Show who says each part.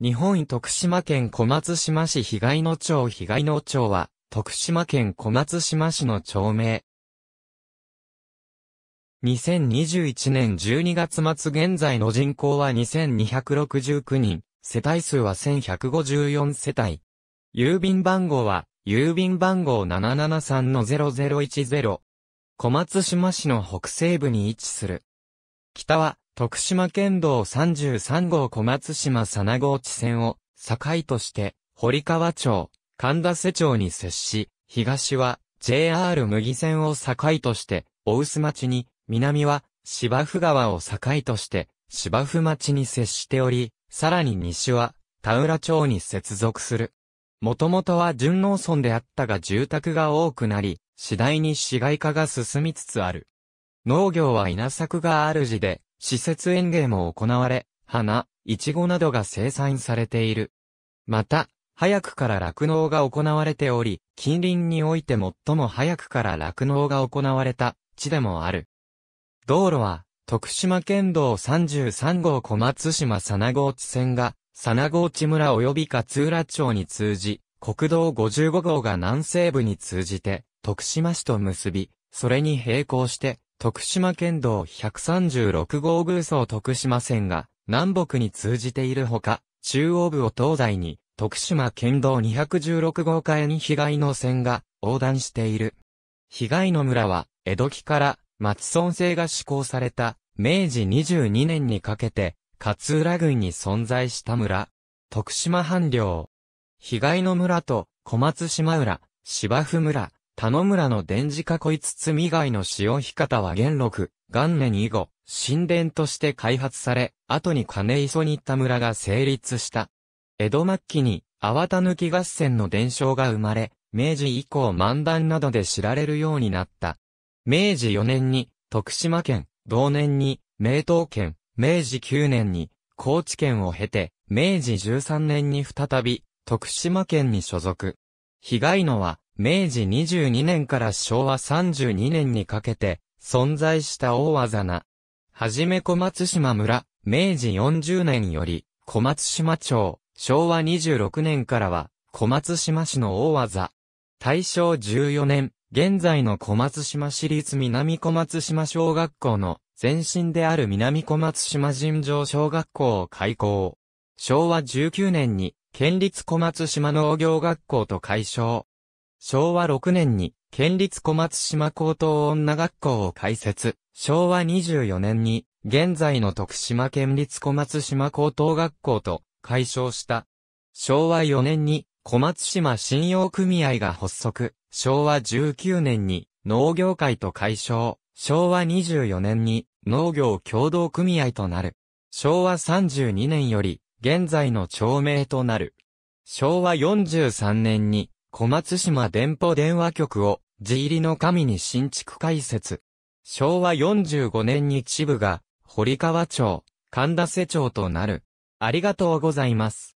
Speaker 1: 日本徳島県小松島市被害野町被害野町は、徳島県小松島市の町名。2021年12月末現在の人口は2269人、世帯数は1154世帯。郵便番号は、郵便番号773-0010。小松島市の北西部に位置する。北は、徳島県道33号小松島佐郷地線を、境として、堀川町、神田瀬町に接し、東は JR 麦線を境として、大須町に、南は芝生川を境として、芝生町に接しており、さらに西は田浦町に接続する。もともとは純農村であったが住宅が多くなり、次第に市街化が進みつつある。農業は稲作がある地で、施設園芸も行われ、花、イチゴなどが生産されている。また、早くから酪農が行われており、近隣において最も早くから酪農が行われた地でもある。道路は、徳島県道33号小松島佐郷地線が、佐郷地村及び勝浦町に通じ、国道55号が南西部に通じて、徳島市と結び、それに並行して、徳島県道136号偶走徳島線が南北に通じているほか、中央部を東西に徳島県道216号海に被害の線が横断している。被害の村は江戸期から松村制が施行された明治22年にかけて勝浦郡に存在した村。徳島藩領。被害の村と小松島浦、芝生村、田野村の電磁囲い包み外の潮干方は元禄、元年以後、神殿として開発され、後に金磯に田村が成立した。江戸末期に、粟田抜き合戦の伝承が生まれ、明治以降漫談などで知られるようになった。明治4年に、徳島県、同年に、明東県、明治9年に、高知県を経て、明治13年に再び、徳島県に所属。被害のは、明治22年から昭和32年にかけて存在した大技な。はじめ小松島村、明治40年より小松島町、昭和26年からは小松島市の大技。大正14年、現在の小松島市立南小松島小学校の前身である南小松島尋常小学校を開校。昭和19年に県立小松島農業学校と解消。昭和6年に、県立小松島高等女学校を開設。昭和24年に、現在の徳島県立小松島高等学校と、解消した。昭和4年に、小松島信用組合が発足。昭和19年に、農業会と解消。昭和24年に、農業協同組合となる。昭和32年より、現在の町名となる。昭和43年に、小松島電報電話局を、地入りの神に新築開設。昭和45年に支部が、堀川町、神田瀬町となる。ありがとうございます。